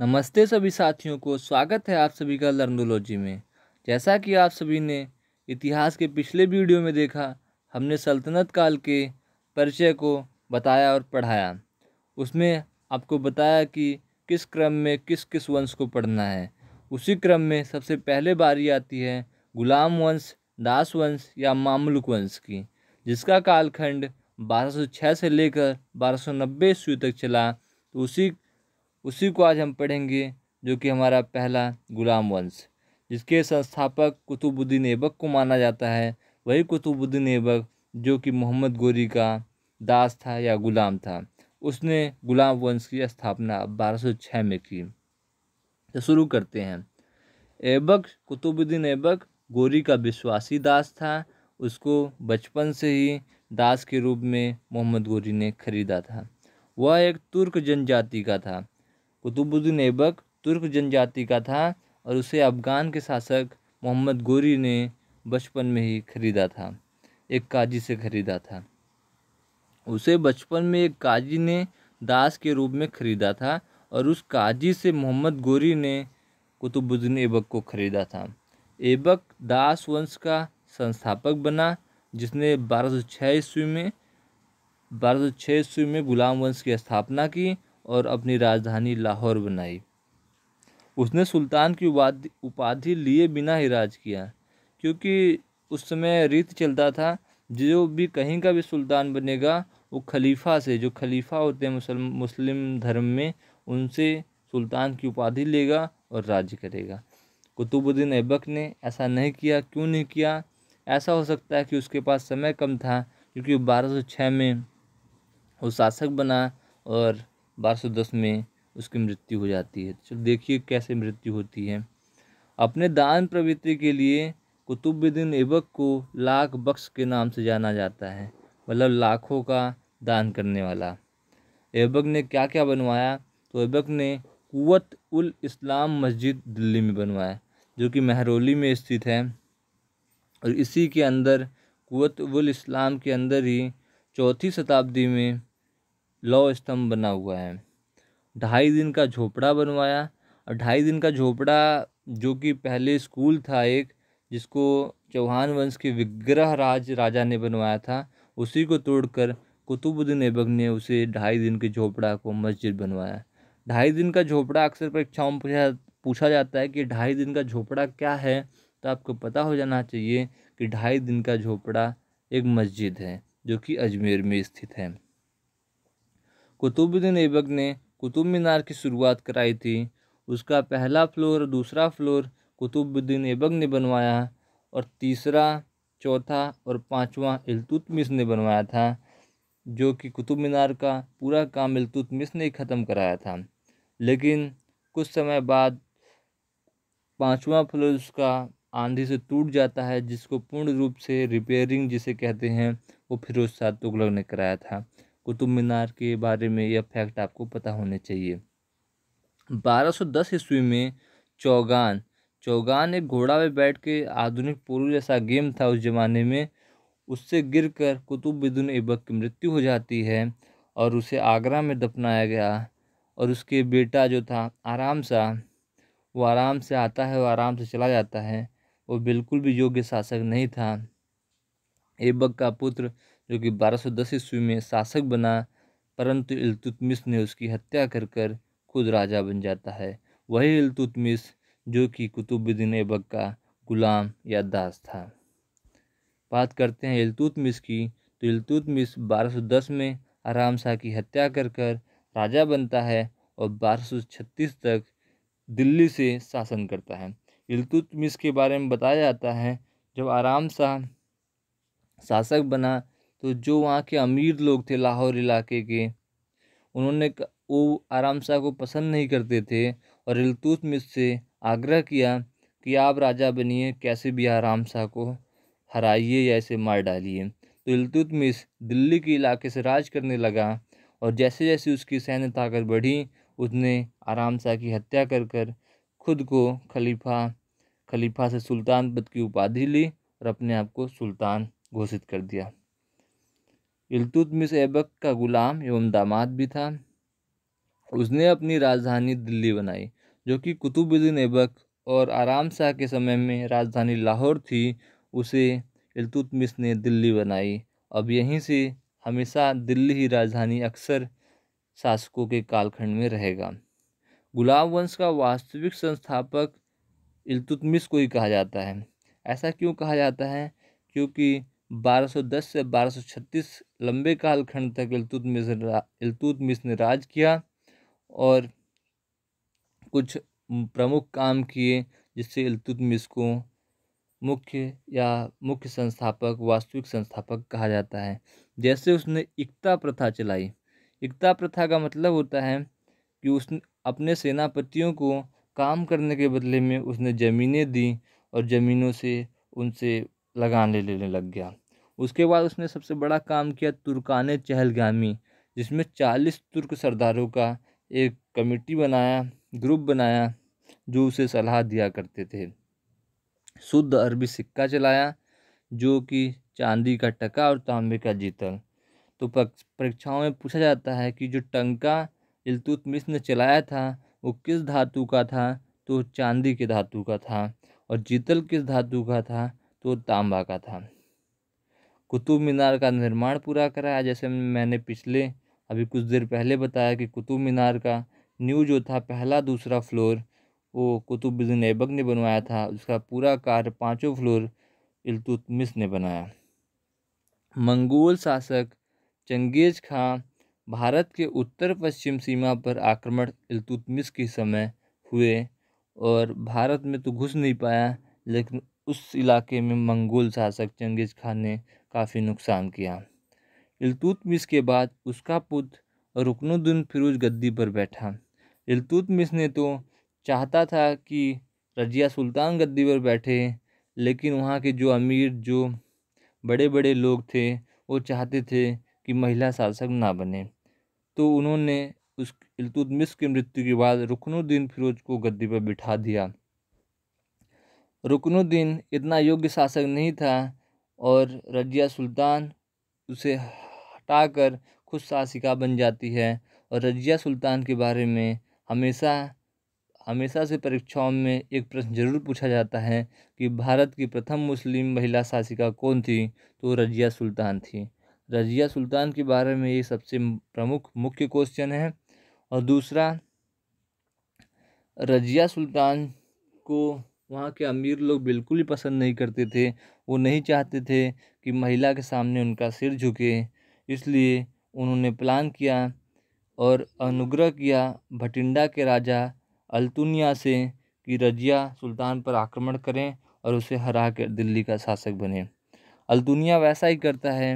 नमस्ते सभी साथियों को स्वागत है आप सभी का लर्नोलॉजी में जैसा कि आप सभी ने इतिहास के पिछले वीडियो में देखा हमने सल्तनत काल के परिचय को बताया और पढ़ाया उसमें आपको बताया कि किस क्रम में किस किस वंश को पढ़ना है उसी क्रम में सबसे पहले बारी आती है गुलाम वंश दास वंश या मामलुक वंश की जिसका कालखंड 1206 से लेकर 1290 ईस्वी तक चला तो उसी उसी को आज हम पढ़ेंगे जो कि हमारा पहला गुलाम वंश जिसके संस्थापक कुतुबुद्दीन ऐबक को माना जाता है वही कुतुबुद्दीन ऐबक जो कि मोहम्मद गोरी का दास था या गुलाम था उसने गुलाम वंश की स्थापना छः में की तो शुरू करते हैं ऐबक कुतुबुद्दीन ऐबक गोरी का विश्वासी दास था उसको बचपन से ही दास के रूप में मोहम्मद गोरी ने खरीदा था वह एक तुर्क जनजाति का था कुतुबुद्दीन ऐबक तुर्क जनजाति का था और उसे अफ़गान के शासक मोहम्मद गोरी ने बचपन में ही खरीदा था एक काजी से खरीदा था उसे बचपन में एक काजी ने दास के रूप में खरीदा था और उस काजी से मोहम्मद गोरी ने कुतुबुद्दीन ऐबक को खरीदा था ऐबक दास वंश का संस्थापक बना जिसने छः ईस्वी में छः ईस्वी में गुलाम वंश की स्थापना की और अपनी राजधानी लाहौर बनाई उसने सुल्तान की उपाधि उपाधि लिए बिना ही राज किया क्योंकि उस समय रीत चलता था जो भी कहीं का भी सुल्तान बनेगा वो खलीफा से जो खलीफा होते हैं मुसलम मुस्लिम धर्म में उनसे सुल्तान की उपाधि लेगा और राज्य करेगा कुतुबुद्दीन ऐबक ने ऐसा नहीं किया क्यों नहीं किया ऐसा हो सकता है कि उसके पास समय कम था क्योंकि बारह सौ छः में वो शासक बना और बारह सौ दस में उसकी मृत्यु हो जाती है चलो देखिए कैसे मृत्यु होती है अपने दान प्रवृत्ति के लिए कुतुबुद्दीन ऐबक को लाख बख्श के नाम से जाना जाता है मतलब लाखों का दान करने वाला ऐबक ने क्या क्या बनवाया तो ऐबक ने कुत उल इस्लाम मस्जिद दिल्ली में बनवाया जो कि महरौली में स्थित है और इसी के अंदर कुत उल इस्लाम के अंदर ही चौथी शताब्दी में लौ स्तंभ बना हुआ है ढाई दिन का झोपड़ा बनवाया और ढाई दिन का झोपड़ा जो कि पहले स्कूल था एक जिसको चौहान वंश के विग्रह राज राजा ने बनवाया था उसी को तोड़कर कुतुबुद्दीन ऐबक ने उसे ढाई दिन के झोपड़ा को मस्जिद बनवाया ढाई दिन का झोपड़ा अक्सर परीक्षाओं में पूछा पूछा जाता है कि ढाई दिन का झोपड़ा क्या है तो आपको पता हो जाना चाहिए कि ढाई दिन का झोपड़ा एक मस्जिद है जो कि अजमेर में स्थित है कुतुबुद्दीन ऐबक ने कुतुब मीनार की शुरुआत कराई थी उसका पहला फ्लोर दूसरा फ्लोर कुतुबुद्दीन ऐबक ने बनवाया और तीसरा चौथा और पांचवा इलतुतमिश ने बनवाया था जो कि कुतुब मीनार का पूरा काम इलतुतमिश ने ख़त्म कराया था लेकिन कुछ समय बाद पाँचवा फ्लोर उसका आंधी से टूट जाता है जिसको पूर्ण रूप से रिपेयरिंग जिसे कहते हैं वो फिरोज शाह तुगलक ने कराया था कुतुब मीनार के बारे में यह फैक्ट आपको पता होने चाहिए 1210 ईस्वी में चौगान चौगान एक घोड़ा में बैठ के आधुनिक पूर्व जैसा गेम था उस ज़माने में उससे गिरकर कुतुब बिदुन ऐबक की मृत्यु हो जाती है और उसे आगरा में दफनाया गया और उसके बेटा जो था आराम सा वो आराम से आता है वो आराम से चला जाता है वो बिल्कुल भी योग्य शासक नहीं था ऐबक का पुत्र जो कि 1210 ईस्वी में शासक बना परंतु इल्तुतमिश ने उसकी हत्या कर कर खुद राजा बन जाता है वही इल्तुतमिश जो कि कुतुबुद्दीन ऐबक का गुलाम या दास था बात करते हैं इल्तुतमिश की तो सौ 1210 में आराम शाह की हत्या कर कर राजा बनता है और 1236 तक दिल्ली से शासन करता है इल्तुतमिश के बारे में बताया जाता है जब आराम शाह शासक बना तो जो वहाँ के अमीर लोग थे लाहौर इलाके के उन्होंने वो आराम शाह को पसंद नहीं करते थे और इलतुत मिस से आग्रह किया कि आप राजा बनिए कैसे भी आराम शाह को हराइए या इसे मार डालिए तो इलतुत मिस दिल्ली के इलाके से राज करने लगा और जैसे जैसे उसकी सैन्य ताकत बढ़ी उसने आराम शाह की हत्या कर कर खुद को खलीफा खलीफा से सुल्तान पद की उपाधि ली और अपने आप को सुल्तान घोषित कर दिया इल्तुतमिश ऐबक का गुलाम एवं दामाद भी था उसने अपनी राजधानी दिल्ली बनाई जो कि कुतुबुद्दीन ऐबक और आराम शाह के समय में राजधानी लाहौर थी उसे इलतुतमिस ने दिल्ली बनाई अब यहीं से हमेशा दिल्ली ही राजधानी अक्सर शासकों के कालखंड में रहेगा गुलाम वंश का वास्तविक संस्थापक इलतुतमिस को ही कहा जाता है ऐसा क्यों कहा जाता है क्योंकि 1210 से 1236 लंबे कालखंड तक इलतुत मिस ने राज किया और कुछ प्रमुख काम किए जिससे मिस को मुख्य या मुख्य संस्थापक वास्तविक संस्थापक कहा जाता है जैसे उसने एकता प्रथा चलाई एकता प्रथा का मतलब होता है कि उसने अपने सेनापतियों को काम करने के बदले में उसने ज़मीनें दी और ज़मीनों से उनसे लगान ले लेने लग गया उसके बाद उसने सबसे बड़ा काम किया तुर्कान चहलगामी जिसमें चालीस तुर्क सरदारों का एक कमेटी बनाया ग्रुप बनाया जो उसे सलाह दिया करते थे शुद्ध अरबी सिक्का चलाया जो कि चांदी का टका और तांबे का जीतल तो परीक्षाओं में पूछा जाता है कि जो टंका इलतुतमिस ने चलाया था वो किस धातु का था तो चांदी के धातु का था और जीतल किस धातु का था तो तांबा का था कुतुब मीनार का निर्माण पूरा कराया जैसे मैंने पिछले अभी कुछ देर पहले बताया कि कुतुब मीनार का न्यू जो था पहला दूसरा फ्लोर वो कुतुबुद्दीन ऐबक ने बनवाया था उसका पूरा कार्य पाँचों फ्लोर इलतुतमिस ने बनाया मंगोल शासक चंगेज खां भारत के उत्तर पश्चिम सीमा पर आक्रमण इलतुतमिस के समय हुए और भारत में तो घुस नहीं पाया लेकिन उस इलाके में मंगोल शासक चंगेज खान ने काफ़ी नुकसान किया इलतुतमिस के बाद उसका पुत्र रुकनुद्दीन फिरोज गद्दी पर बैठा इलतुतमिस ने तो चाहता था कि रजिया सुल्तान गद्दी पर बैठे लेकिन वहाँ के जो अमीर जो बड़े बड़े लोग थे वो चाहते थे कि महिला शासक ना बने तो उन्होंने उस इलतुतमिस की मृत्यु के बाद रुकनुद्दीन फिरोज को गद्दी पर बिठा दिया रुकनुद्दीन इतना योग्य शासक नहीं था और रज़िया सुल्तान उसे हटाकर खुद शासिका बन जाती है और रज़िया सुल्तान के बारे में हमेशा हमेशा से परीक्षाओं में एक प्रश्न जरूर पूछा जाता है कि भारत की प्रथम मुस्लिम महिला शासिका कौन थी तो रज़िया सुल्तान थी रज़िया सुल्तान के बारे में ये सबसे प्रमुख मुख्य क्वेश्चन है और दूसरा रज़िया सुल्तान को वहाँ के अमीर लोग बिल्कुल ही पसंद नहीं करते थे वो नहीं चाहते थे कि महिला के सामने उनका सिर झुके इसलिए उन्होंने प्लान किया और अनुग्रह किया भटिंडा के राजा अल्तुनिया से कि रजिया सुल्तान पर आक्रमण करें और उसे हरा कर दिल्ली का शासक बने अल्तुनिया वैसा ही करता है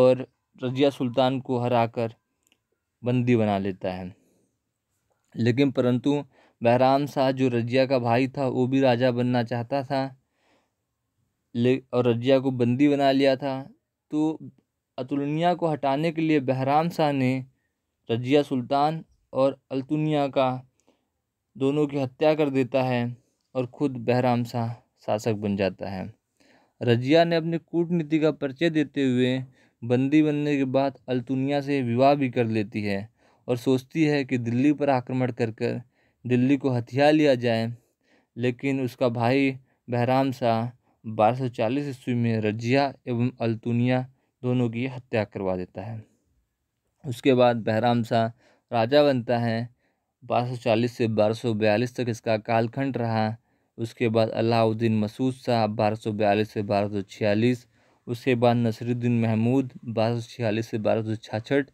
और रजिया सुल्तान को हरा कर बंदी बना लेता है लेकिन परंतु बहराम शाह जो रजिया का भाई था वो भी राजा बनना चाहता था ले और रजिया को बंदी बना लिया था तो अतुलनिया को हटाने के लिए बहराम शाह ने रजिया सुल्तान और अलतुनिया का दोनों की हत्या कर देता है और ख़ुद बहराम शाह शासक बन जाता है रजिया ने अपनी कूटनीति का परिचय देते हुए बंदी बनने के बाद अलतुनिया से विवाह भी कर लेती है और सोचती है कि दिल्ली पर आक्रमण कर कर दिल्ली को हथिया लिया जाए लेकिन उसका भाई बहराम शाह बारह सौ चालीस ईस्वी में रजिया एवं अल्तुनिया दोनों की हत्या करवा देता है उसके बाद बहराम शाह राजा बनता है 1240 से 1242 तक इसका कालखंड रहा उसके बाद अलाउद्दीन मसूद शाह 1242 से 1246 उसके बाद नसरुद्दीन महमूद 1246 से बारह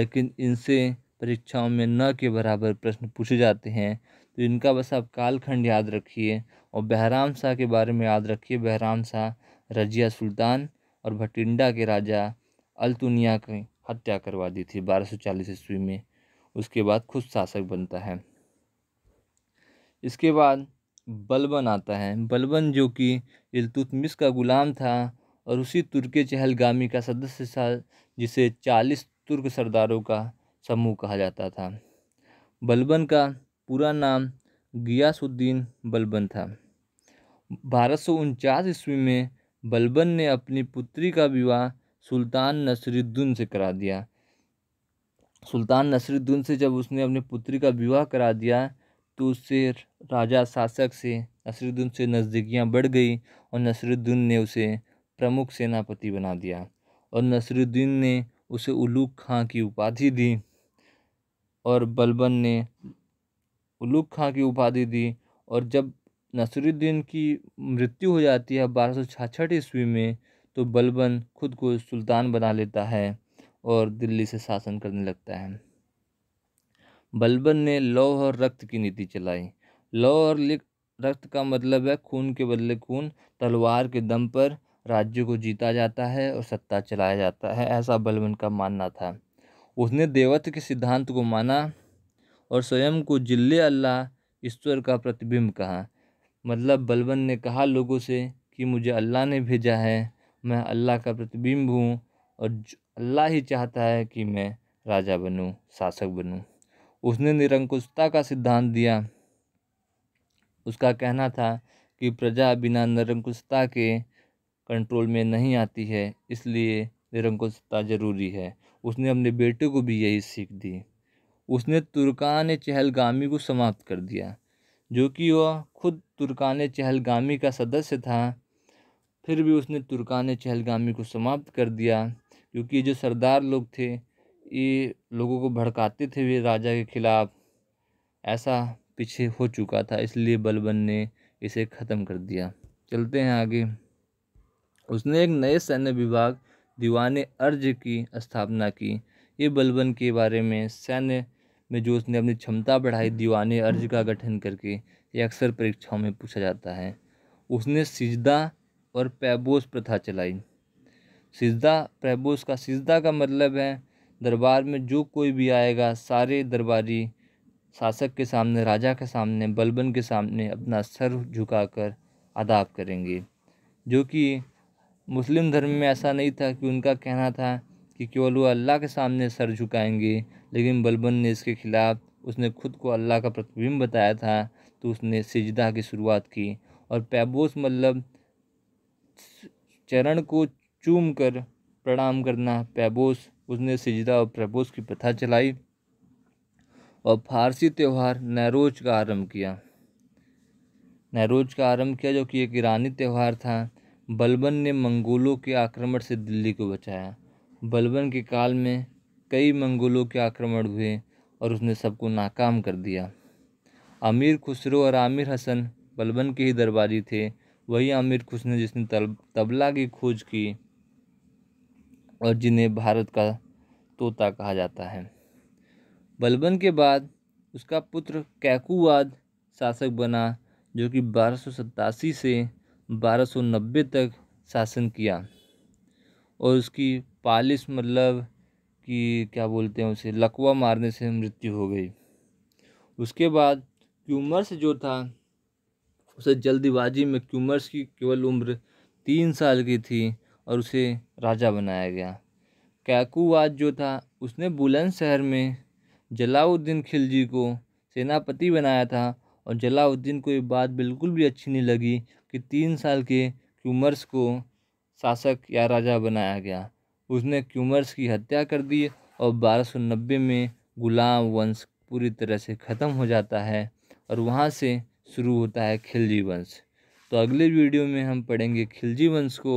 लेकिन इनसे परीक्षाओं में न के बराबर प्रश्न पूछे जाते हैं तो इनका बस आप कालखंड याद रखिए और बहराम शाह के बारे में याद रखिए बहराम शाह रजिया सुल्तान और भटिंडा के राजा अलतुनिया की हत्या करवा दी थी बारह सौ चालीस ईस्वी में उसके बाद खुद शासक बनता है इसके बाद बलबन आता है बलबन जो कि इलतुतमिस का गुलाम था और उसी तुर्क चहलगामी का सदस्य था जिसे चालीस तुर्क सरदारों का समूह कहा जाता था बलबन का पूरा नाम गियासुद्दीन बलबन था बारह सौ उनचास ईस्वी में बलबन ने अपनी पुत्री का विवाह सुल्तान नसरुद्दीन से करा दिया सुल्तान नसरुद्दीन से जब उसने अपनी पुत्री का विवाह करा दिया तो उससे राजा शासक से नसरुद्दीन से नज़दीकियाँ बढ़ गई और नसरुद्दीन ने उसे प्रमुख सेनापति बना दिया और नसरुद्दीन ने उसे उलूक खां की उपाधि दी और बलबन ने उलुग खां की उपाधि दी और जब नसरुद्दीन की मृत्यु हो जाती है बारह सौ छाछठ ईस्वी में तो बलबन खुद को सुल्तान बना लेता है और दिल्ली से शासन करने लगता है बलबन ने लौह और रक्त की नीति चलाई लौह और रक्त का मतलब है खून के बदले खून तलवार के दम पर राज्य को जीता जाता है और सत्ता चलाया जाता है ऐसा बलबन का मानना था उसने देवत्व के सिद्धांत को माना और स्वयं को जिल्ले अल्लाह ईश्वर का प्रतिबिंब कहा मतलब बलबन ने कहा लोगों से कि मुझे अल्लाह ने भेजा है मैं अल्लाह का प्रतिबिंब हूँ और अल्लाह ही चाहता है कि मैं राजा बनूँ शासक बनूँ उसने निरंकुशता का सिद्धांत दिया उसका कहना था कि प्रजा बिना निरंकुशता के कंट्रोल में नहीं आती है इसलिए निरंकुशता ज़रूरी है उसने अपने बेटे को भी यही सीख दी उसने तुर्कान चहलगामी को समाप्त कर दिया जो कि वह खुद तुर्कान चहलगामी का सदस्य था फिर भी उसने तुर्कान चहलगामी को समाप्त कर दिया क्योंकि जो सरदार लोग थे ये लोगों को भड़काते थे वे राजा के खिलाफ ऐसा पीछे हो चुका था इसलिए बलबन ने इसे ख़त्म कर दिया चलते हैं आगे उसने एक नए सैन्य विभाग दीवान अर्ज की स्थापना की ये बलबन के बारे में सैन्य में जो उसने अपनी क्षमता बढ़ाई दीवाने अर्ज का गठन करके ये अक्सर परीक्षाओं में पूछा जाता है उसने सिजदा और पैबोस प्रथा चलाई सिजदा पैबोस का सिजदा का मतलब है दरबार में जो कोई भी आएगा सारे दरबारी शासक के सामने राजा के सामने बलबन के सामने अपना सर झुकाकर आदाब करेंगे जो कि मुस्लिम धर्म में ऐसा नहीं था कि उनका कहना था कि केवल वो अल्लाह के सामने सर झुकाएंगे लेकिन बलबन ने इसके ख़िलाफ़ उसने खुद को अल्लाह का प्रतिबिंब बताया था तो उसने सिजदा की शुरुआत की और पैबोस मतलब चरण को चूम कर प्रणाम करना पैबोस उसने सिजदा और प्रबोस की प्रथा चलाई और फारसी त्यौहार नरोज का आरंभ किया नरोज का आरंभ किया जो कि एक ईरानी त्यौहार था बलबन ने मंगोलों के आक्रमण से दिल्ली को बचाया बलबन के काल में कई मंगोलों के आक्रमण हुए और उसने सबको नाकाम कर दिया आमिर खुसरो और आमिर हसन बलबन के ही दरबारी थे वही आमिर खुस ने जिसने तबला की खोज की और जिन्हें भारत का तोता कहा जाता है बलबन के बाद उसका पुत्र कैकुवाद शासक बना जो कि बारह से बारह तक शासन किया और उसकी पालिस मतलब कि क्या बोलते हैं उसे लकवा मारने से मृत्यु हो गई उसके बाद क्यूमर्स जो था उसे जल्दबाजी में क्यूमर्स की केवल उम्र तीन साल की थी और उसे राजा बनाया गया कैकुवाद जो था उसने बुलंदशहर में जलाउद्दीन खिलजी को सेनापति बनाया था और जलाउद्दीन को ये बात बिल्कुल भी अच्छी नहीं लगी कि तीन साल के क्यूमर्स को शासक या राजा बनाया गया उसने क्यूमर्स की हत्या कर दी और बारह में गुलाम वंश पूरी तरह से ख़त्म हो जाता है और वहाँ से शुरू होता है खिलजी वंश तो अगले वीडियो में हम पढ़ेंगे खिलजी वंश को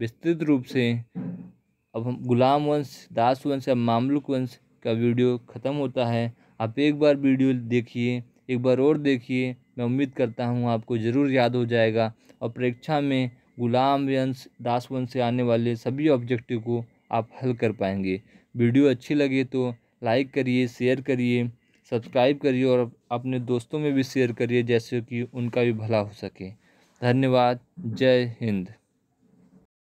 विस्तृत रूप से अब हम गुलाम वंश दास वंश या मामलुक वंश का वीडियो ख़त्म होता है आप एक बार वीडियो देखिए एक बार और देखिए मैं उम्मीद करता हूँ आपको ज़रूर याद हो जाएगा और परीक्षा में गुलाम वंश दासवंश से आने वाले सभी ऑब्जेक्टिव को आप हल कर पाएंगे वीडियो अच्छी लगे तो लाइक करिए शेयर करिए सब्सक्राइब करिए और अपने दोस्तों में भी शेयर करिए जैसे कि उनका भी भला हो सके धन्यवाद जय हिंद